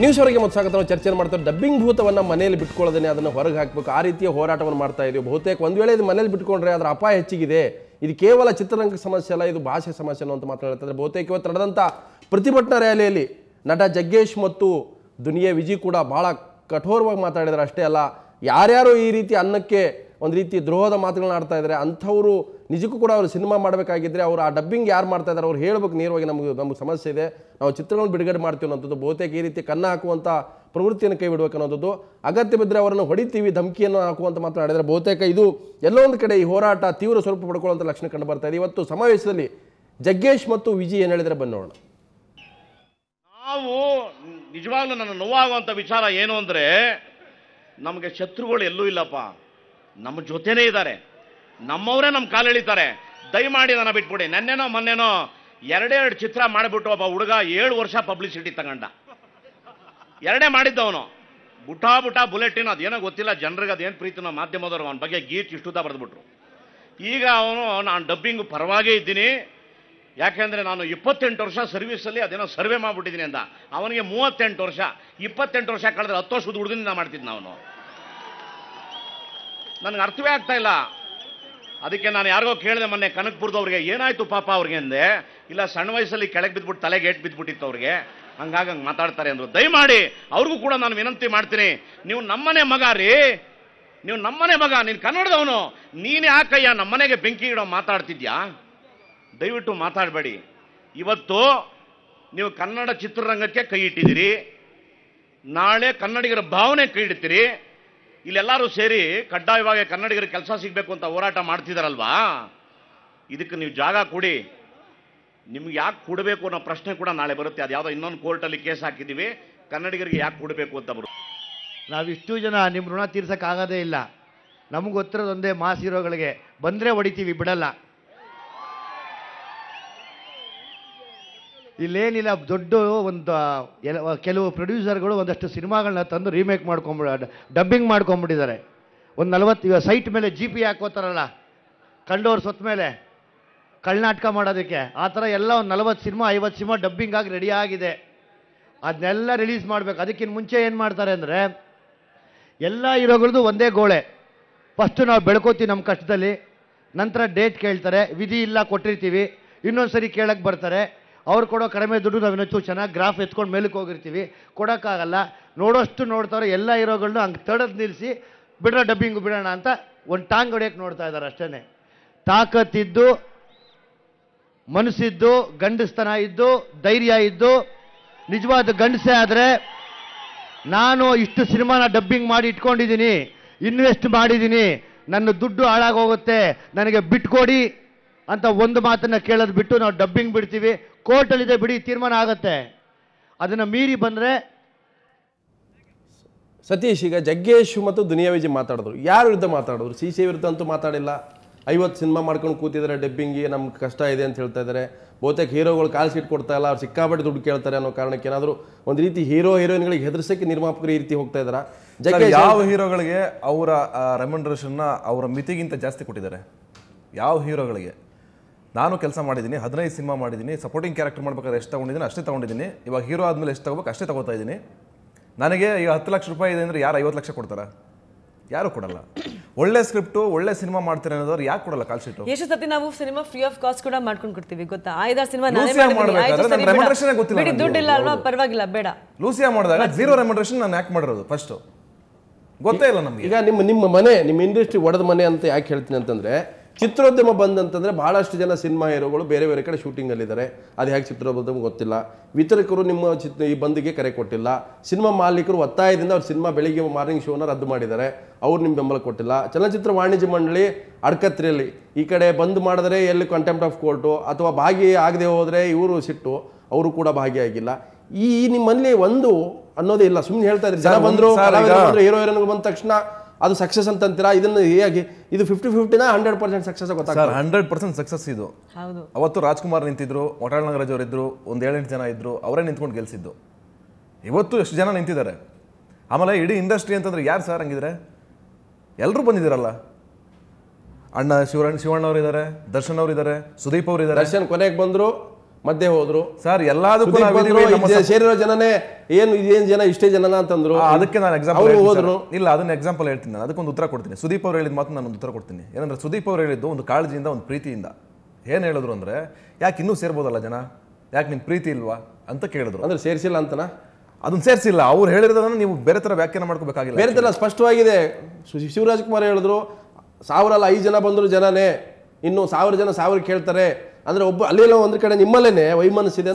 news ಅವರಿಗೆ ಮತ್ತು ಸ್ವಾಗತ ನಾವು ಚರ್ಚೆ ಮಾಡ್ತಾರೆ ಡಬ್ಬಿಂಗ್ ಭೂತವನ್ನು ಮನೆಯಲ್ಲಿ ಬಿಟ್ಕೊಳ್ಳೋದೇ ಅದನ್ನು ಹೊರಗೆ ಹಾಕಬೇಕು ಆ ರೀತಿಯ ಹೋರಾಟವನ್ನು ಮಾಡ್ತಾ ಇದ್ದೀವಿ ಬಹುತೇಕ ಒಂದು ವೇಳೆ ಇದು ಮನೇಲಿ ಬಿಟ್ಕೊಂಡ್ರೆ ಅದರ ಅಪಾಯ ಹೆಚ್ಚಿಗಿದೆ ಇದು ಕೇವಲ ಚಿತ್ರರಂಗ ಸಮಸ್ಯೆ ಅಲ್ಲ ಇದು ಭಾಷೆ ಸಮಸ್ಯೆ ಅಂತ ಮಾತನಾಡ್ತಾರೆ ಬಹುತೇಕ ಇವತ್ತು ನಡೆದಂಥ ಪ್ರತಿಭಟನಾ ರ್ಯಾಲಿಯಲ್ಲಿ ನಟ ಜಗ್ಗೇಶ್ ಮತ್ತು ದುನಿಯಾ ವಿಜಿ ಕೂಡ ಭಾಳ ಕಠೋರವಾಗಿ ಮಾತಾಡಿದಾರೆ ಅಷ್ಟೇ ಅಲ್ಲ ಯಾರ್ಯಾರು ಈ ರೀತಿ ಅನ್ನಕ್ಕೆ ಒಂದು ರೀತಿ ದ್ರೋಹದ ಮಾತುಗಳನ್ನ ಆಡ್ತಾ ಇದ್ದಾರೆ ಅಂಥವರು ನಿಜಕ್ಕೂ ಕೂಡ ಅವರು ಸಿನಿಮಾ ಮಾಡಬೇಕಾಗಿದ್ದರೆ ಅವರು ಆ ಡಬ್ಬಿಂಗ್ ಯಾರು ಮಾಡ್ತಾ ಇದ್ದಾರೆ ಅವ್ರು ಹೇಳಬೇಕು ನೇರವಾಗಿ ನಮಗೆ ನಮಗೆ ಸಮಸ್ಯೆ ಇದೆ ನಾವು ಚಿತ್ರಗಳನ್ನು ಬಿಡುಗಡೆ ಮಾಡ್ತೀವಿ ಅನ್ನೋಂಥದ್ದು ಬಹುತೇಕ ಈ ರೀತಿ ಕನ್ನ ಹಾಕುವಂಥ ಪ್ರವೃತ್ತಿಯನ್ನು ಕೈ ಬಿಡಬೇಕು ಅನ್ನೋದು ಅಗತ್ಯ ಬಿದ್ದರೆ ಅವರನ್ನು ಹೊಡಿತೀವಿ ಧಮಕಿಯನ್ನು ಹಾಕುವಂತ ಆಡಿದರೆ ಬಹುತೇಕ ಇದು ಎಲ್ಲೊಂದು ಕಡೆ ಈ ಹೋರಾಟ ತೀವ್ರ ಸ್ವರೂಪ ಪಡ್ಕೊಳ್ಳುವಂಥ ಲಕ್ಷಣ ಕಂಡು ಬರ್ತಾ ಇದೆ ಇವತ್ತು ಸಮಾವೇಶದಲ್ಲಿ ಜಗ್ಗೇಶ್ ಮತ್ತು ವಿಜಿ ಏನು ಹೇಳಿದರೆ ಬಂದು ನೋಡೋಣ ನಾವು ನಿಜವಾಗ್ಲೂ ನನ್ನ ನೋವಾಗುವಂಥ ವಿಚಾರ ಏನು ಅಂದರೆ ನಮಗೆ ಶತ್ರುಗಳು ಎಲ್ಲೂ ಇಲ್ಲಪ್ಪ ನಮ್ಮ ಜೊತೆನೇ ಇದ್ದಾರೆ ನಮ್ಮವರೇ ನಮ್ಮ ಕಾಲು ದಯಮಾಡಿ ನನ್ನ ಬಿಟ್ಬಿಡಿ ನೆನ್ನೆನೋ ಮೊನ್ನೆನೋ ಎರಡೆರಡು ಚಿತ್ರ ಮಾಡಿಬಿಟ್ಟು ಒಬ್ಬ ಹುಡುಗ ಏಳು ವರ್ಷ ಪಬ್ಲಿಸಿಟಿ ತಗೊಂಡ ಎರಡೇ ಮಾಡಿದ್ದವನು ಬುಟಾ ಬುಟಾ ಬುಲೆಟಿನ್ ಅದೇನೋ ಗೊತ್ತಿಲ್ಲ ಜನರಿಗೆ ಅದೇನು ಪ್ರೀತಿನ ಮಾಧ್ಯಮದವರು ಅವನ ಬಗ್ಗೆ ಗೀಚ್ ಇಷ್ಟುದ ಬರೆದ್ಬಿಟ್ರು ಈಗ ಅವನು ನಾನು ಡಬ್ಬಿಂಗ್ ಪರವಾಗೇ ಇದ್ದೀನಿ ಯಾಕೆಂದರೆ ನಾನು ಇಪ್ಪತ್ತೆಂಟು ವರ್ಷ ಸರ್ವಿಸಲ್ಲಿ ಅದೇನೋ ಸರ್ವೆ ಮಾಡಿಬಿಟ್ಟಿದ್ದೀನಿ ಅಂತ ಅವನಿಗೆ ಮೂವತ್ತೆಂಟು ವರ್ಷ ಇಪ್ಪತ್ತೆಂಟು ವರ್ಷ ಕಳೆದ್ರೆ ಹತ್ತು ವರ್ಷದ ಹುಡುಗನಿಂದ ಮಾಡ್ತಿದ್ನ ಅವನು ನನಗೆ ಅರ್ಥವೇ ಆಗ್ತಾ ಇಲ್ಲ ಅದಕ್ಕೆ ನಾನು ಯಾರಿಗೋ ಕೇಳಿದೆ ಮೊನ್ನೆ ಕನಕಪುರದವ್ರಿಗೆ ಏನಾಯ್ತು ಪಾಪ ಅವ್ರಿಗೆ ಅಂದೆ ಇಲ್ಲ ಸಣ್ಣ ವಯಸ್ಸಲ್ಲಿ ಕೆಳಗೆ ಬಿದ್ಬಿಟ್ಟು ತಲೆಗೆ ಏಟ್ ಬಿದ್ಬಿಟ್ಟಿತ್ತು ಅವ್ರಿಗೆ ಹಂಗಾಗಿ ಹಂಗೆ ಮಾತಾಡ್ತಾರೆ ಅಂದರು ದಯಮಾಡಿ ಅವ್ರಿಗೂ ಕೂಡ ನಾನು ವಿನಂತಿ ಮಾಡ್ತೀನಿ ನೀವು ನಮ್ಮನೆ ಮಗ ರೀ ನೀವು ನಮ್ಮನೆ ಮಗ ನೀನು ಕನ್ನಡದವನು ನೀನು ಯಾಕಯ್ಯ ನಮ್ಮನೆಗೆ ಬೆಂಕಿ ಇಡೋ ಮಾತಾಡ್ತಿದ್ಯಾ ದಯವಿಟ್ಟು ಮಾತಾಡಬೇಡಿ ಇವತ್ತು ನೀವು ಕನ್ನಡ ಚಿತ್ರರಂಗಕ್ಕೆ ಕೈ ಇಟ್ಟಿದ್ದೀರಿ ನಾಳೆ ಕನ್ನಡಿಗರ ಭಾವನೆ ಕೈ ಇಡ್ತೀರಿ ಇಲ್ಲೆಲ್ಲರೂ ಸೇರಿ ಕಡ್ಡಾಯವಾಗಿ ಕನ್ನಡಿಗರಿಗೆ ಕೆಲಸ ಸಿಗಬೇಕು ಅಂತ ಹೋರಾಟ ಮಾಡ್ತಿದಾರಲ್ವಾ ಇದಕ್ಕೆ ನೀವು ಜಾಗ ಕೊಡಿ ನಿಮ್ಗೆ ಯಾಕೆ ಕೊಡಬೇಕು ಅನ್ನೋ ಪ್ರಶ್ನೆ ಕೂಡ ನಾಳೆ ಬರುತ್ತೆ ಅದು ಯಾವುದೋ ಇನ್ನೊಂದು ಕೋರ್ಟಲ್ಲಿ ಕೇಸ್ ಹಾಕಿದ್ದೀವಿ ಕನ್ನಡಿಗರಿಗೆ ಯಾಕೆ ಕೊಡಬೇಕು ಅಂತ ಬರುತ್ತೆ ನಾವಿಷ್ಟು ಜನ ನಿಮ್ಮ ಋಣ ತೀರ್ಸೋಕ್ಕಾಗೋದೇ ಇಲ್ಲ ನಮಗೆ ಗೊತ್ತಿರೋದೊಂದೇ ಮಾಸಿರೋಗಳಿಗೆ ಬಂದರೆ ಹೊಡಿತೀವಿ ಬಿಡಲ್ಲ ಇಲ್ಲೇನಿಲ್ಲ ದೊಡ್ಡ ಒಂದು ಕೆಲವು ಪ್ರೊಡ್ಯೂಸರ್ಗಳು ಒಂದಷ್ಟು ಸಿನಿಮಾಗಳನ್ನ ತಂದು ರೀಮೇಕ್ ಮಾಡ್ಕೊಂಬಿ ಡಬ್ಬಿಂಗ್ ಮಾಡ್ಕೊಂಬಿಟ್ಟಿದ್ದಾರೆ ಒಂದು ನಲವತ್ತು ಸೈಟ್ ಮೇಲೆ ಜಿ ಪಿ ಹಾಕೋತಾರಲ್ಲ ಕಂಡೋರ್ ಸೊತ್ತ ಮೇಲೆ ಕಳ್ನಾಟಕ ಮಾಡೋದಕ್ಕೆ ಆ ಥರ ಎಲ್ಲ ಒಂದು ನಲವತ್ತು ಸಿನಿಮಾ ಐವತ್ತು ಸಿನಿಮಾ ಡಬ್ಬಿಂಗ್ ಆಗಿ ರೆಡಿ ಆಗಿದೆ ಅದನ್ನೆಲ್ಲ ರಿಲೀಸ್ ಮಾಡಬೇಕು ಅದಕ್ಕಿಂತ ಮುಂಚೆ ಏನು ಮಾಡ್ತಾರೆ ಅಂದರೆ ಎಲ್ಲ ಇರೋಗಳದ್ದು ಒಂದೇ ಗೋಳೆ ಫಸ್ಟು ನಾವು ಬೆಳ್ಕೋತೀವಿ ನಮ್ಮ ಕಷ್ಟದಲ್ಲಿ ನಂತರ ಡೇಟ್ ಕೇಳ್ತಾರೆ ವಿಧಿ ಇಲ್ಲ ಕೊಟ್ಟಿರ್ತೀವಿ ಇನ್ನೊಂದು ಸರಿ ಕೇಳಕ್ಕೆ ಬರ್ತಾರೆ ಅವ್ರು ಕೊಡೋ ಕಡಿಮೆ ದುಡ್ಡು ಇನ್ನೂ ಚೆನ್ನಾಗಿ ಗ್ರಾಫ್ ಎತ್ಕೊಂಡು ಮೇಲಕ್ಕೆ ಹೋಗಿರ್ತೀವಿ ಕೊಡೋಕ್ಕಾಗಲ್ಲ ನೋಡೋಷ್ಟು ನೋಡ್ತಾರೆ ಎಲ್ಲ ಇರೋಗಳನ್ನ ಹಂಗೆ ತಡದ್ ನಿಲ್ಲಿಸಿ ಬಿಡೋಣ ಡಬ್ಬಿಂಗ್ ಬಿಡೋಣ ಅಂತ ಒಂದು ಟಾಂಗ್ ಹೊಡೆಯೋಕ್ಕೆ ನೋಡ್ತಾ ಇದ್ದಾರೆ ಅಷ್ಟೇ ತಾಕತ್ತಿದ್ದು ಮನಸ್ಸಿದ್ದು ಗಂಡಸ್ತನ ಇದ್ದು ಧೈರ್ಯ ಇದ್ದು ನಿಜವಾದ ಗಂಡಸೇ ಆದರೆ ನಾನು ಇಷ್ಟು ಸಿನಿಮಾನ ಡಬ್ಬಿಂಗ್ ಮಾಡಿ ಇಟ್ಕೊಂಡಿದ್ದೀನಿ ಇನ್ವೆಸ್ಟ್ ಮಾಡಿದ್ದೀನಿ ನನ್ನ ದುಡ್ಡು ಹಾಳಾಗೋಗುತ್ತೆ ನನಗೆ ಬಿಟ್ಕೊಡಿ ಅಂತ ಒಂದು ಮಾತನ್ನು ಕೇಳೋದು ಬಿಟ್ಟು ನಾವು ಡಬ್ಬಿಂಗ್ ಬಿಡ್ತೀವಿ ಕೋರ್ಟಲ್ಲಿದೆ ಬಿಡಿ ತೀರ್ಮಾನ ಆಗತ್ತೆ ಅದನ್ನು ಮೀರಿ ಬಂದರೆ ಸತೀಶ್ ಈಗ ಜಗ್ಗೇಶ್ ಮತ್ತು ದುನಿಯಾ ವಿಜಯ್ ಮಾತಾಡಿದ್ರು ಯಾರ ವಿರುದ್ಧ ಮಾತಾಡಿದ್ರು ಸಿ ಸಿ ವಿರುದ್ಧ ಅಂತೂ ಮಾತಾಡಿಲ್ಲ ಐವತ್ತು ಸಿನಿಮಾ ಮಾಡ್ಕೊಂಡು ಕೂತಿದ್ದಾರೆ ಡೆಬ್ಬಿಂಗಿ ನಮ್ಗೆ ಕಷ್ಟ ಇದೆ ಅಂತ ಹೇಳ್ತಾ ಇದ್ದಾರೆ ಬಹುತೇಕ ಹೀರೋಗಳು ಕಾಲ್ ಕೊಡ್ತಾ ಇಲ್ಲ ಅವ್ರು ಸಿಕ್ಕಾಪಟ್ಟೆ ದುಡ್ಡು ಕೇಳ್ತಾರೆ ಅನ್ನೋ ಕಾರಣಕ್ಕೆ ಏನಾದರೂ ಒಂದು ರೀತಿ ಹೀರೋ ಹೀರೋಯಿನ್ಗಳಿಗೆ ಹೆದರ್ಸಕ್ಕೆ ನಿರ್ಮಾಪಕರು ಈ ರೀತಿ ಹೋಗ್ತಾ ಇದ್ದಾರೆ ಯಾವ ಹೀರೋಗಳಿಗೆ ಅವರ ರೆಮಂಡ್ರೇಷನ್ನ ಅವರ ಮಿತಿಗಿಂತ ಜಾಸ್ತಿ ಕೊಟ್ಟಿದ್ದಾರೆ ಯಾವ ಹೀರೋಗಳಿಗೆ ನಾನು ಕೆಲಸ ಮಾಡಿದ್ದೀನಿ ಹದಿನೈದು ಸಿನಿಮಾ ಮಾಡಿದ್ದೀನಿ ಸಪೋರ್ಟಿಂಗ್ ಕ್ಯಾರೆಕ್ಟರ್ ಮಾಡ್ಬೇಕಾದ್ರೆ ಎಷ್ಟು ತೊಗೊಂಡಿದ್ದೀನಿ ಅಷ್ಟೇ ತೊಗೊಂಡಿದ್ದೀನಿ ಇವಾಗ ಹೀರೋ ಆದಮೇಲೆ ಎಷ್ಟು ತಗೋಬೇಕು ಅಷ್ಟೇ ತೊಗೋತಾ ಇದ್ದೀನಿ ನನಗೆ ಈಗ ಹತ್ತು ಲಕ್ಷ ರೂಪಾಯಿ ಇದೆ ಅಂದರೆ ಯಾರು ಐವತ್ತು ಲಕ್ಷ ಕೊಡ್ತಾರಾ ಯಾರು ಕೊಡಲ್ಲ ಒಳ್ಳೆ ಸ್ಕ್ರಿಪ್ಟ್ ಒಳ್ಳೆ ಸಿನಿಮಾ ಮಾಡ್ತಾರೆ ಅನ್ನೋದವ್ರು ಯಾಕೆ ಕೊಡಲ್ಲ ಕಾಲ್ ಶೀಟ್ ಎಷ್ಟು ಸತಿ ನಾವು ಸಿನಿಮಾ ಫ್ರೀ ಆಫ್ ಕಾಸ್ಟ್ ಕೂಡ ಮಾಡ್ಕೊಂಡು ಕೊಡ್ತೀವಿ ಗೊತ್ತಾ ಐದಾರು ಸಿನಿಮಾ ರೆಮಂಡ್ರೇಷನ್ ಗೊತ್ತಿಲ್ಲ ದುಡ್ಡು ಇಲ್ಲ ಅಲ್ವಾ ಪರವಾಗಿಲ್ಲ ಬೇಡ ಲೂಸಿಯಾ ಮಾಡಿದಾಗ ಜೀರೋ ರೆಮಂಡ್ರೇಷನ್ ನಾನು ಯಾಕೆ ಮಾಡಿರೋದು ಫಸ್ಟು ಗೊತ್ತೇ ಇಲ್ಲ ನಮಗೆ ಈಗ ನಿಮ್ಮ ನಿಮ್ಮ ಮನೆ ನಿಮ್ಮ ಇಂಡಸ್ಟ್ರಿ ಒಡೆದ ಮನೆ ಅಂತ ಯಾಕೆ ಹೇಳ್ತೀನಿ ಅಂತಂದ್ರೆ ಚಿತ್ರೋದ್ಯಮ ಬಂದಂತಂದರೆ ಭಾಳಷ್ಟು ಜನ ಸಿನಿಮಾ ಹೀರೋಗಳು ಬೇರೆ ಬೇರೆ ಕಡೆ ಶೂಟಿಂಗಲ್ಲಿದ್ದಾರೆ ಅದು ಹೇಗೆ ಚಿತ್ರೋದ್ಯಮ ಗೊತ್ತಿಲ್ಲ ವಿತರಕರು ನಿಮ್ಮ ಚಿತ್ರ ಈ ಬಂದಿಗೆ ಕರೆ ಕೊಟ್ಟಿಲ್ಲ ಸಿನಿಮಾ ಮಾಲೀಕರು ಒತ್ತಾಯದಿಂದ ಅವ್ರು ಸಿನಿಮಾ ಬೆಳಿಗ್ಗೆ ಮಾರ್ನಿಂಗ್ ಶೋನ ರದ್ದು ಮಾಡಿದ್ದಾರೆ ಅವ್ರು ನಿಮ್ಮ ಬೆಂಬಲ ಕೊಟ್ಟಿಲ್ಲ ಚಲನಚಿತ್ರ ವಾಣಿಜ್ಯ ಮಂಡಳಿ ಅಡ್ಕತ್ರಿಯಲ್ಲಿ ಈ ಕಡೆ ಬಂದ್ ಮಾಡಿದ್ರೆ ಎಲ್ಲಿ ಕಂಟೆಂಪ್ಟ್ ಆಫ್ ಕೋರ್ಟು ಅಥವಾ ಭಾಗಿ ಆಗದೆ ಹೋದರೆ ಇವರು ಸಿಟ್ಟು ಅವರು ಕೂಡ ಭಾಗಿಯಾಗಿಲ್ಲ ಈ ನಿಮ್ಮಲ್ಲಿ ಒಂದು ಅನ್ನೋದೇ ಇಲ್ಲ ಸುಮ್ಮನೆ ಹೇಳ್ತಾ ಇದ್ರೆ ಜನ ಬಂದರು ಹೀರೋ ಹೀರೋನ್ಗೆ ಬಂದ ತಕ್ಷಣ ಅದು ಸಕ್ಸಸ್ ಅಂತಂತೀರಾ ಇದನ್ನು ಹೇಗೆ ಇದು ಫಿಫ್ಟಿ ಫಿಫ್ಟಿನ ಹಂಡ್ರೆಡ್ ಪರ್ಸೆಂಟ್ ಸಕ್ಸಸ್ ಗೊತ್ತಾಗ್ತದೆ ಹಂಡ್ರೆಡ್ ಪರ್ಸೆಂಟ್ ಸಕ್ಸಸ್ ಇದು ಅವತ್ತು ರಾಜ್ಕುಮಾರ್ ನಿಂತಿದ್ರು ಒಟಾಳ್ ನಾಗರಾಜ್ ಅವರಿದ್ದರು ಒಂದು ಏಳೆಂಟು ಜನ ಇದ್ದರು ಅವರೇ ನಿಂತ್ಕೊಂಡು ಗೆಲ್ಸಿದ್ದು ಇವತ್ತು ಎಷ್ಟು ಜನ ನಿಂತಿದ್ದಾರೆ ಆಮೇಲೆ ಇಡೀ ಇಂಡಸ್ಟ್ರಿ ಅಂತಂದ್ರೆ ಯಾರು ಸರ್ ಹಂಗಿದ್ರೆ ಎಲ್ಲರೂ ಬಂದಿದ್ದೀರಲ್ಲ ಅಣ್ಣ ಶಿವಣ್ಣ ಶಿವಣ್ಣ ಇದ್ದಾರೆ ದರ್ಶನ್ ಇದ್ದಾರೆ ಸುದೀಪ್ ಅವರಿದ್ದಾರೆ ದರ್ಶನ್ ಕೊನೆಗೆ ಬಂದರು ಮಧ್ಯೆ ಹೋದ್ರು ಸರ್ ಎಲ್ಲದಕ್ಕೂ ಸೇರಿರೋ ಜನನೇ ಏನು ಇದೇನು ಜನ ಇಷ್ಟೇ ಜನನ ಅಂತಂದ್ರು ಅದಕ್ಕೆ ನಾನು ಎಕ್ಸಾಂಪಲ್ ಹೋದ್ರು ಇಲ್ಲ ಅದನ್ನ ಎಕ್ಸಾಂಪಲ್ ಹೇಳ್ತೀನಿ ನಾನು ಅದಕ್ಕೊಂದು ಉತ್ತರ ಕೊಡ್ತೀನಿ ಸುದೀಪ್ ಅವ್ರು ಹೇಳಿದ ಮಾತು ನಾನು ಒಂದು ಉತ್ತರ ಕೊಡ್ತೀನಿ ಏನಂದ್ರೆ ಸುದೀಪ್ ಅವ್ರು ಹೇಳಿದ್ದು ಒಂದು ಕಾಳಜಿಯಿಂದ ಒಂದು ಪ್ರೀತಿಯಿಂದ ಏನು ಹೇಳಿದ್ರು ಅಂದ್ರೆ ಯಾಕೆ ಇನ್ನೂ ಸೇರ್ಬೋದಲ್ಲ ಜನ ಯಾಕೆ ನಿನ್ ಪ್ರೀತಿ ಇಲ್ವಾ ಅಂತ ಕೇಳಿದ್ರು ಅಂದ್ರೆ ಸೇರಿಸಿಲ್ಲ ಅಂತನ ಅದನ್ನ ಸೇರಿಸಿಲ್ಲ ಅವ್ರು ಹೇಳಿರೋದನ್ನ ನೀವು ಬೇರೆ ತರ ವ್ಯಾಖ್ಯಾನ ಮಾಡ್ಕೋಬೇಕಾಗಿಲ್ಲ ಬೇರೆ ತರ ಸ್ಪಷ್ಟವಾಗಿದೆ ಶಿವರಾಜ್ ಕುಮಾರ್ ಹೇಳಿದ್ರು ಸಾವಿರ ಅಲ್ಲ ಐದು ಜನ ಬಂದ್ರು ಜನನೇ ಇನ್ನು ಸಾವಿರ ಜನ ಸಾವಿರ ಕೇಳ್ತಾರೆ ಅಂದ್ರೆ ಒಬ್ಬ ಅಲ್ಲಿ ಒಂದ್ ಕಡೆ ನಿಮ್ಮಲ್ಲೇನೆ ವೈಮನಸ್ಸಿದೆ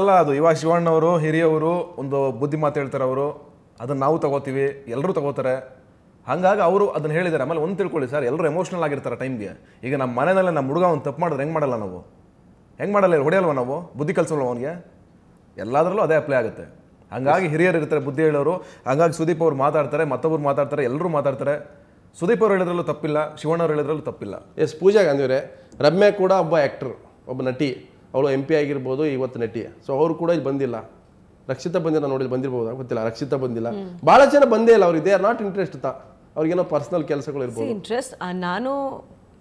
ಅಲ್ಲ ಅದು ಇವಾಗ ಶಿವಣ್ಣವರು ಹಿರಿಯವರು ಒಂದು ಬುದ್ಧಿ ಮಾತು ಹೇಳ್ತಾರೆ ಅವರು ಅದನ್ನ ನಾವು ತಗೋತೀವಿ ಎಲ್ಲರೂ ತಗೋತಾರೆ ಹಂಗಾಗಿ ಅವರು ಅದನ್ನ ಹೇಳಿದ್ದಾರೆ ಆಮೇಲೆ ಒಂದು ತಿಳ್ಕೊಳ್ಳಿ ಸರ್ ಎಲ್ಲರೂ ಎಮೋಷನಲ್ ಆಗಿರ್ತಾರೆ ಟೈಮ್ಗೆ ಈಗ ನಮ್ಮ ಮನೆಯಲ್ಲೇ ನಮ್ಮ ಹುಡುಗ ಒಂದು ತಪ್ಪು ಮಾಡಿದ್ರೆ ಹೆಂಗೆ ಮಾಡಲ್ಲ ನಾವು ಹೆಂಗೆ ಮಾಡಲ್ಲ ಹೊಡೆಯಲ್ವ ನಾವು ಬುದ್ಧಿ ಕಲ್ಸಲ್ವ ಅವನಿಗೆ ಎಲ್ಲಾದ್ರಲ್ಲೂ ಅದೇ ಅಪ್ಲೈ ಆಗುತ್ತೆ ಹಂಗಾಗಿ ಹಿರಿಯರು ಇರ್ತಾರೆ ಬುದ್ಧಿ ಹೇಳೋರು ಹಂಗಾಗಿ ಸುದೀಪ್ ಅವ್ರು ಮಾತಾಡ್ತಾರೆ ಮತ್ತೊಬ್ರು ಮಾತಾಡ್ತಾರೆ ಎಲ್ಲರೂ ಮಾತಾಡ್ತಾರೆ ಸುದೀಪ್ ಅವರು ಹೇಳಿದ್ರಲ್ಲೂ ತಪ್ಪಿಲ್ಲ ಶಿವಣ್ಣ ಅವ್ರು ಹೇಳಿದ್ರಲ್ಲೂ ತಪ್ಪಿಲ್ಲ ಎಸ್ ಪೂಜಾ ಗಾಂಧಿಯವರೇ ರಮ್ಯಾ ಕೂಡ ಒಬ್ಬ ಆ್ಯಕ್ಟ್ರು ಒಬ್ಬ ನಟಿ ಅವಳು ಎಂ ಪಿ ಆಗಿರ್ಬೋದು ಇವತ್ತು ನಟಿ ಸೊ ಅವರು ಕೂಡ ಇಲ್ಲಿ ಬಂದಿಲ್ಲ ರಕ್ಷಿತಾ ಬಂದಿಲ್ಲ ನೋಡಿ ಬಂದಿರ್ಬೋದು ಗೊತ್ತಿಲ್ಲ ರಕ್ಷಿತಾ ಬಂದಿಲ್ಲ ಭಾಳ ಜನ ಬಂದೇ ಇಲ್ಲ ಅವ್ರಿಗೆ ದೇ ಆರ್ ನಾಟ್ ಇಂಟ್ರೆಸ್ಟ್ ತ ಅವ್ರಿಗೇನೋ ಪರ್ಸ್ನಲ್ ಕೆಲಸಗಳು ಇರ್ಬೋದು ಇಂಟ್ರೆಸ್ಟ್ ನಾನು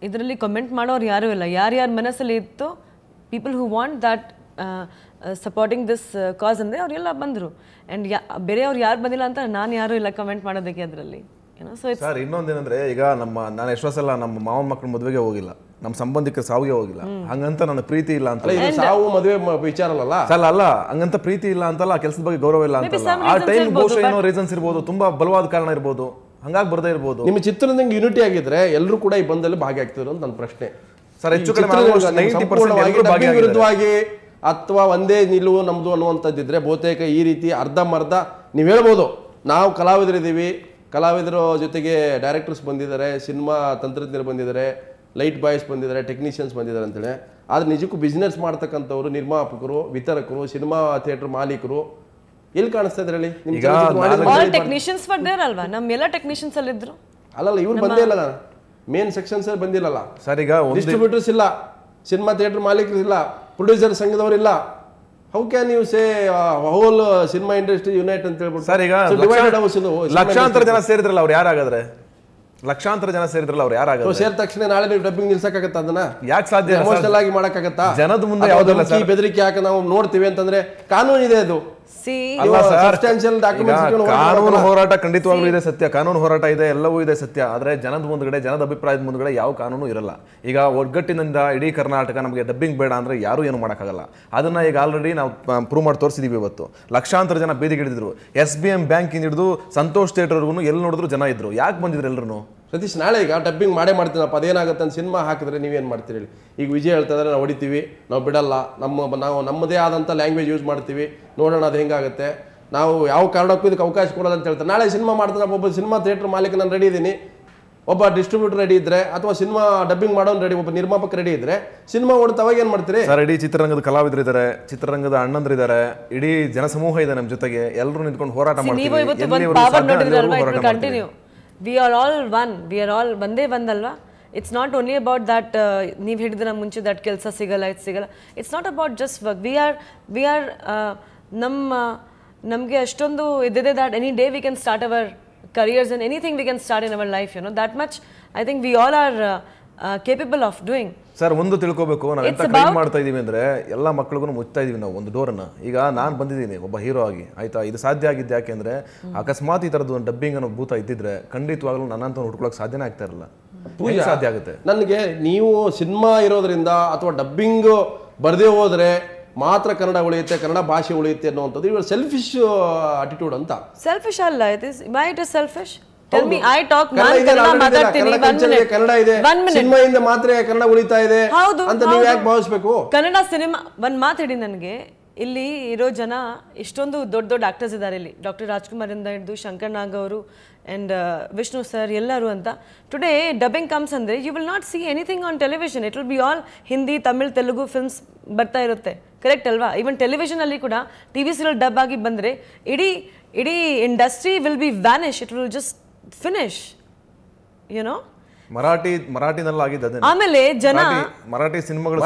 ಇದರಲ್ಲಿ ಕಮೆಂಟ್ ಮಾಡೋರು ಯಾರೂ ಇಲ್ಲ ಯಾರ್ಯಾರ ಮನಸ್ಸಲ್ಲಿ ಇತ್ತು people who want that supporting this cause ಅಂದರೆ ಅವರೆಲ್ಲ ಬಂದರು ಆ್ಯಂಡ್ ಯಾ ಬೇರೆಯವ್ರು ಯಾರು ಬಂದಿಲ್ಲ ಅಂತ ನಾನು ಯಾರೂ ಇಲ್ಲ ಕಮೆಂಟ್ ಮಾಡೋದಕ್ಕೆ ಅದರಲ್ಲಿ ಸರ್ ಇನ್ನೊಂದೇನಂದ್ರೆ ಈಗ ನಮ್ಮ ನಾನು ಎಷ್ಟೋ ಸಲ ನಮ್ಮ ಮಾವನ ಮಕ್ಕಳ ಮದುವೆಗೆ ಹೋಗಿಲ್ಲ ನಮ್ಮ ಸಂಬಂಧಿಕರ ಸಾವಿಗೆ ಹೋಗಿಲ್ಲ ಹಂಗಂತ ನನ್ನ ಪ್ರೀತಿ ಇಲ್ಲ ಅಂತ ಸಾವು ಮದುವೆ ವಿಚಾರ ಅಲ್ಲ ಅಲ್ಲ ಹಂಗಂತ ಪ್ರೀತಿ ಇಲ್ಲ ಅಂತಲ್ಲ ಕೆಲಸದ ಬಗ್ಗೆ ಗೌರವ ಇಲ್ಲ ಅಂತ ಆ ಟೈಮ್ ಬಹುಶಃ ಏನೋ ರೀಸನ್ಸ್ ಇರ್ಬೋದು ತುಂಬಾ ಬಲವಾದ ಕಾರಣ ಇರ್ಬೋದು ಹಂಗಾಗಿ ಬರದೇ ಇರ್ಬೋದು ನಿಮ್ಮ ಚಿತ್ರದಿಂದ ಯುನಿಟಿ ಆಗಿದ್ರೆ ಎಲ್ಲರೂ ಕೂಡ ಈ ಬಂದಲ್ಲಿ ಆಗ್ತಿದ್ರು ಅಂತ ನನ್ನ ಪ್ರಶ್ನೆ ಸರ್ ಹೆಚ್ಚು ಕಡಿಮೆ ವಿರುದ್ಧವಾಗಿ ಅಥವಾ ಒಂದೇ ನಿಲುವು ನಮ್ದು ಅನ್ನುವಂಥದ್ದಿದ್ರೆ ಬಹುತೇಕ ಈ ರೀತಿ ಅರ್ಧ ಮರ್ಧ ನೀವು ಹೇಳ್ಬೋದು ನಾವು ಕಲಾವಿದರಿದ್ದೀವಿ ಕಲಾವಿದರ ಜೊತೆಗೆ ಡೈರೆಕ್ಟರ್ಸ್ ಬಂದಿದ್ದಾರೆ ಸಿನಿಮಾ ತಂತ್ರಜ್ಞರು ಬಂದಿದ್ದಾರೆ ಲೈಟ್ ಬಾಯ್ಸ್ ಬಂದಿದ್ದಾರೆ ಟೆಕ್ನಿಷಿಯನ್ಸ್ ಬಂದಿದ್ದಾರೆ ಅಂತೇಳಿ ಆದರೆ ನಿಜಕ್ಕೂ ಬಿಸ್ನೆಸ್ ಮಾಡ್ತಕ್ಕಂಥವ್ರು ನಿರ್ಮಾಪಕರು ವಿತರಕರು ಸಿನಿಮಾ ಥಿಯೇಟರ್ ಮಾಲೀಕರು ಎಲ್ಲಿ ಕಾಣಿಸ್ತಾ ಇದ್ರಲ್ಲಿ ಅಲ್ಲ ಟೆಕ್ನಿಷಿಯನ್ಸ್ ಟೆಕ್ನಿಷಿಯನ್ಸ್ ಇವ್ರು ಬಂದೇ ಇಲ್ಲ ಮೇನ್ ಸೆಕ್ಷನ್ಸ್ ಬಂದಿಲ್ಲ ಬಂದಿಲ್ಲಲ್ಲ ಸರ್ ಡಿಸ್ಟ್ರಿಬ್ಯೂಟರ್ಸ್ ಇಲ್ಲ ಸಿನಿಮಾ ಥಿಯೇಟರ್ ಮಾಲೀಕರು ಇಲ್ಲ ಪ್ರೊಡ್ಯೂಸರ್ ಸಂಘದವರು ಇಲ್ಲ how can you say whole cinema industry unite ಅಂತ ಹೇಳ್ಬಿಟ್ಟು ಸರ್ ಈಗ ಲಕ್ಷಾಂತರ ಜನ ಸೇರಿದ್ರಲ್ಲ ಅವ್ರು ಯಾರಾಗಾದ್ರೆ ಲಕ್ಷಾಂತರ ಜನ ಸೇರಿದ್ರಲ್ಲ ಅವ್ರು ಯಾರಾಗ ಸೇರಿದ ತಕ್ಷಣ ನಾಳೆ ನೀವು ಡಬ್ಬಿಂಗ್ ನಿಲ್ಸಕ್ಕಾಗತ್ತ ಅದನ್ನ ಯಾಕೆ ಸಾಧ್ಯ ಎಮೋಷನಲ್ ಆಗಿ ಮಾಡಕ್ಕಾಗತ್ತಾ ಜನದ ಮುಂದೆ ಯಾವ್ದಲ್ಲ ಬೆದರಿಕೆ ಯಾಕೆ ನಾವು ನೋಡ್ತೀವಿ ಅಂತಂದ್ರೆ ಕಾನೂನು ಇದೆ ಅದು ಕಾನೂನು ಹೋರಾಟ ಖಂಡಿತವಾಗ್ಲೂ ಇದೆ ಸತ್ಯ ಕಾನೂನು ಹೋರಾಟ ಇದೆ ಎಲ್ಲವೂ ಇದೆ ಸತ್ಯ ಆದ್ರೆ ಜನದ ಮುಂದ್ಗಡೆ ಜನದ ಅಭಿಪ್ರಾಯದ ಮುಂದ್ಗಡೆ ಯಾವ ಕಾನೂನು ಇರಲ್ಲ ಈಗ ಒಗ್ಗಟ್ಟಿನಿಂದ ಇಡೀ ಕರ್ನಾಟಕ ನಮಗೆ ಡಬ್ಬಿಂಗ್ ಬೇಡ ಅಂದ್ರೆ ಯಾರು ಏನು ಮಾಡೋಕ್ಕಾಗಲ್ಲ ಅದನ್ನ ಈಗ ಆಲ್ರೆಡಿ ನಾವು ಪ್ರೂವ್ ಮಾಡಿ ತೋರಿಸಿದೀವಿ ಇವತ್ತು ಲಕ್ಷಾಂತರ ಜನ ಬೀದಿಗಿಡಿದ್ರು ಎಸ್ ಬಿ ಎಂ ಬ್ಯಾಂಕಿಂದ ಹಿಡಿದು ಸಂತೋಷ್ ಥಿಯೇಟರ್ವರೆಗೂ ಎಲ್ಲಿ ನೋಡಿದ್ರು ಜನ ಇದ್ರು ಯಾಕೆ ಬಂದಿದ್ರು ಎಲ್ಲರೂ ಸತೀಶ್ ನಾಳೆ ಈಗ ಡಬ್ಬಿಂಗ್ ಮಾಡೇ ಮಾಡ್ತೀನಪ್ಪ ಅದೇನಾಗುತ್ತೆ ಅಂತ ಸಿನಿಮಾ ಹಾಕಿದ್ರೆ ನೀವೇನು ಮಾಡ್ತೀರಿ ಈಗ ವಿಜಯ್ ಹೇಳ್ತಾ ಇದ್ದಾರೆ ನಾವು ಹೊಡಿತೀವಿ ನಾವು ಬಿಡಲ್ಲ ನಮ್ಮ ನಾವು ನಮ್ಮದೇ ಆದಂಥ ಲ್ಯಾಂಗ್ವೇಜ್ ಯೂಸ್ ಮಾಡ್ತೀವಿ ನೋಡೋಣ ಅದು ಹೆಂಗಾಗುತ್ತೆ ನಾವು ಯಾವ ಕಾರಣಕ್ಕೂ ಇದಕ್ಕೆ ಅವಕಾಶ ಕೊಡೋದಂತ ಅಂತ ಹೇಳ್ತಾರೆ ನಾಳೆ ಸಿನಿಮಾ ಮಾಡ್ತಾರೆ ಒಬ್ಬ ಸಿನಿಮಾ ಥಿಯೇಟರ್ ಮಾಲೀಕ ನಾನು ರೆಡಿ ಇದ್ದೀನಿ ಒಬ್ಬ ಡಿಸ್ಟ್ರಿಬ್ಯೂಟರ್ ರೆಡಿ ಇದ್ರೆ ಅಥವಾ ಸಿನಿಮಾ ಡಬ್ಬಿಂಗ್ ಮಾಡೋನ್ ರೆಡಿ ಒಬ್ಬ ನಿರ್ಮಾಪಕ ರೆಡಿ ಇದ್ರೆ ಸಿನಿಮಾ ಓಡ್ತಾವಾಗ ಏನು ಮಾಡ್ತೀರಿ ಸರ್ ಇಡೀ ಚಿತ್ರರಂಗದ ಕಲಾವಿದರಿದ್ದಾರೆ ಚಿತ್ರರಂಗದ ಅಣ್ಣಂದ್ರಿದ್ದಾರೆ ಇಡೀ ಜನಸಮೂಹ ಇದೆ ನಮ್ಮ ಜೊತೆಗೆ ಎಲ್ಲರೂ ನಿಂತ್ಕೊಂಡು ಹೋರಾಟ ಮಾಡ್ತೀವಿ we are all one we are all ಒಂದೇ ಒಂದಲ್ವಾ it's not only about that ನೀವು ಹಿಡಿದ್ರೆ ಮುಂಚೆ ದಟ್ ಕೆಲಸ ಸಿಗಲ್ಲ ಇದು ಸಿಗಲ್ಲ it's not about just work we are we are ನಮ್ಮ ನಮಗೆ ಅಷ್ಟೊಂದು ಇದ್ದಿದೆ that any day we can start our careers and anything we can start in our life you know that much I think we all are capable of doing sir ಒಂದು ತಿಳ್ಕೊಬೇಕು ನಾವು ಎಂತ ಮಾಡ್ತಾ ಇದೀವಿ ಅಂದ್ರೆ ಎಲ್ಲ ಮಕ್ಕಳಿಗೂ ಮುಚ್ತಾ ಇದೀವಿ ನಾವು ಒಂದು ಅನ್ನ ಈಗ ನಾನು ಬಂದಿದ್ದೀನಿ ಒಬ್ಬ ಹೀರೋ ಆಗಿ ಆಯ್ತಾ ಇದು ಸಾಧ್ಯ ಆಗಿದ್ದು ಯಾಕೆ ಅಂದ್ರೆ ಅಕಸ್ಮಾತ್ ಈ ತರದ್ದು ಒಂದು ಡಬ್ಬಿಂಗ್ ಅನ್ನೋ ಭೂತ ಇದ್ದಿದ್ರೆ ಖಂಡಿತವಾಗ್ಲೂ ನನ್ನಂತ ಹುಡ್ಕೊಳಕ್ ಸಾಧ್ಯನೇ ಆಗ್ತಾ ಇರಲ್ಲ ಸಾಧ್ಯ ಆಗುತ್ತೆ ನನಗೆ ನೀವು ಸಿನಿಮಾ ಇರೋದ್ರಿಂದ ಅಥವಾ ಡಬ್ಬಿಂಗ್ ಬರ್ದೇ ಹೋದ್ರೆ ಮಾತ್ರ ಕನ್ನಡ ಉಳಿಯುತ್ತೆ ಕನ್ನಡ ಭಾಷೆ ಉಳಿಯುತ್ತೆ ಅನ್ನೋ ಸೆಲ್ಫಿಶ್ ಅಟಿಟ್ಯೂಡ್ ಅಂತ ಸೆಲ್ಫಿಶ್ ಅಲ್ಲ it is my it is selfish tell me I talk ನಾನು ಕನ್ನಡ ಮಾತಾಡ್ತೀನಿ ಕನ್ನಡ ಮಾತ್ರ ಕನ್ನಡ ಉಳಿತಾ ಕನ್ನಡ ಸಿನಿಮಾ ಒಂದು ಮಾತು ಹೇಳಿ ನನಗೆ ಇಲ್ಲಿ ಇರೋ ಜನ ಇಷ್ಟೊಂದು ದೊಡ್ಡ ದೊಡ್ಡ ಆಕ್ಟರ್ಸ್ ಇದಾರೆ ಇಲ್ಲಿ ಡಾಕ್ಟರ್ ರಾಜ್ಕುಮಾರ್ ಇಂದ ಹಿಡಿದು ಶಂಕರ್ ನಾಗ್ ಅವರು ಅಂಡ್ ವಿಷ್ಣು ಸರ್ ಎಲ್ಲರೂ ಅಂತ ಟುಡೇ ಡಬ್ಬಿಂಗ್ ಕಮ್ಸ್ ಅಂದ್ರೆ you will not see anything on television it will be all Hindi Tamil Telugu films ಬರ್ತಾ ಇರುತ್ತೆ ಕರೆಕ್ಟ್ ಅಲ್ವಾ ಈವನ್ ಟೆಲಿವಿಷನ್ ಅಲ್ಲಿ ಕೂಡ ಟಿ ವಿ ಸೀರಿಯಲ್ ಡಬ್ ಆಗಿ ಬಂದ್ರೆ ಇಡೀ ಇಡೀ industry will be vanish it will just finish you know Marathi ಮರಾಠಿನಲ್ಲಿ ಆಗಿದೆ ಅದನ್ನ ಆಮೇಲೆ ಜನ ಮರಾಠಿ ಸಿನಿಮಾಗಳು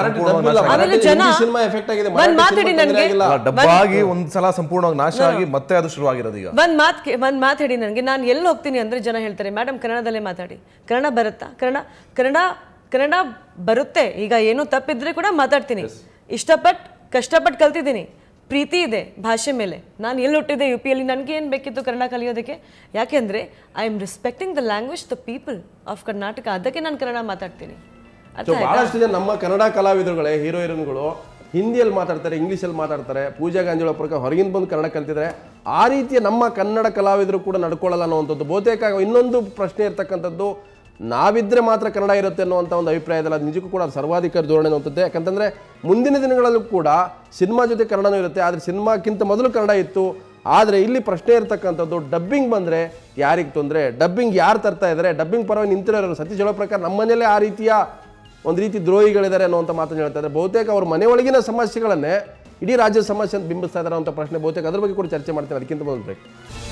ಆಮೇಲೆ ಜನ ಸಿನಿಮಾ ಎಫೆಕ್ಟ್ ಆಗಿದೆ ಒಂದ್ ಮಾತಾಡಿ ನನಗೆ ಡಬ್ಬಾಗಿ ಒಂದ್ ಸಲ ಸಂಪೂರ್ಣವಾಗಿ ನಾಶ ಆಗಿ ಮತ್ತೆ ಅದು ಶುರುವಾಗಿರೋದು ಈಗ ಒಂದ್ ಮಾತ್ ಒಂದ್ ಮಾತು ಹೇಳಿ ನನಗೆ ನಾನು ಎಲ್ಲಿ ಹೋಗ್ತೀನಿ ಅಂದ್ರೆ ಜನ ಹೇಳ್ತಾರೆ ಮೇಡಮ್ ಕನ್ನಡದಲ್ಲೇ ಮಾತಾಡಿ ಕನ್ನಡ ಬರುತ್ತಾ ಕನ್ನಡ ಕನ್ನಡ ಕನ್ನಡ ಬರುತ್ತೆ ಈಗ ಏನು ತಪ್ಪಿದ್ರೆ ಕೂಡ ಮಾತಾಡ್ತೀನಿ ಇಷ್ಟಪಟ್ಟು ಕಷ್ಟಪಟ್ಟು ಕಲ್ತಿದ್ದೀನಿ ಪ್ರೀತಿ ಇದೆ ಭಾಷೆ ಮೇಲೆ ನಾನು ಎಲ್ಲಿ ಹುಟ್ಟಿದೆ ಯು ನನಗೆ ಏನು ಬೇಕಿತ್ತು ಕನ್ನಡ ಕಲಿಯೋದಕ್ಕೆ ಯಾಕೆಂದರೆ I am respecting the language the people of Karnataka ಅದಕ್ಕೆ ನಾನು ಕನ್ನಡ ಮಾತಾಡ್ತೀನಿ ಭಾಳಷ್ಟು ಜನ ನಮ್ಮ ಕನ್ನಡ ಕಲಾವಿದರುಗಳೇ ಹೀರೋ ಹೀರೋನ್ಗಳು ಹಿಂದಿಯಲ್ಲಿ ಮಾತಾಡ್ತಾರೆ ಇಂಗ್ಲೀಷಲ್ಲಿ ಮಾತಾಡ್ತಾರೆ ಪೂಜಾ ಗಾಂಧಿಗಳ ಪ್ರಕಾರ ಹೊರಗಿನ ಬಂದು ಕನ್ನಡ ಕಲ್ತಿದ್ದಾರೆ ಆ ರೀತಿಯ ನಮ್ಮ ಕನ್ನಡ ಕಲಾವಿದರು ಕೂಡ ನಡ್ಕೊಳ್ಳಲ್ಲ ಅನ್ನೋವಂಥದ್ದು ಬಹುತೇಕ ಇನ್ನೊಂದು ಪ್ರಶ್ನೆ ಇರ್ತಕ್ಕಂಥದ್ದು ನಾವಿದ್ದರೆ ಮಾತ್ರ ಕನ್ನಡ ಇರುತ್ತೆ ಅನ್ನುವಂಥ ಒಂದು ಅಭಿಪ್ರಾಯದಲ್ಲ ಅದು ನಿಜಕ್ಕೂ ಕೂಡ ಸರ್ವಾಧಿಕಾರಿ ಧೋರಣೆ ಅಂತಂತೆ ಯಾಕಂತಂದರೆ ಮುಂದಿನ ದಿನಗಳಲ್ಲೂ ಕೂಡ ಸಿನಿಮಾ ಜೊತೆ ಕನ್ನಡನೂ ಇರುತ್ತೆ ಆದರೆ ಸಿನಿಮಾಕ್ಕಿಂತ ಮೊದಲು ಕನ್ನಡ ಇತ್ತು ಆದರೆ ಇಲ್ಲಿ ಪ್ರಶ್ನೆ ಇರತಕ್ಕಂಥದ್ದು ಡಬ್ಬಿಂಗ್ ಬಂದರೆ ಯಾರಿಗೆ ತೊಂದರೆ ಡಬ್ಬಿಂಗ್ ಯಾರು ತರ್ತಾ ಇದ್ದಾರೆ ಡಬ್ಬಿಂಗ್ ಪರವಾಗಿ ನಿಂತಿರೋರು ಸತೀಶ್ ಹೇಳೋ ಪ್ರಕಾರ ನಮ್ಮ ಆ ರೀತಿಯ ಒಂದು ರೀತಿ ದ್ರೋಹಿಗಳಿದ್ದಾರೆ ಅನ್ನುವಂಥ ಮಾತನ್ನು ಹೇಳ್ತಾ ಇದ್ದಾರೆ ಬಹುತೇಕ ಅವ್ರ ಮನೆ ಒಳಗಿನ ಸಮಸ್ಯೆಗಳನ್ನೇ ಇಡೀ ರಾಜ್ಯದ ಸಮಸ್ಯೆ ಅಂತ ಬಿಂಬಿಸ್ತಾ ಇದ್ದಾರೆ ಅಂತ ಪ್ರಶ್ನೆ ಬಹುತೇಕ ಅದ್ರ ಬಗ್ಗೆ ಕೂಡ ಚರ್ಚೆ ಮಾಡ್ತಾರೆ ಅದಕ್ಕಿಂತ ಮೊದಲು ಬ್ರೇಕ್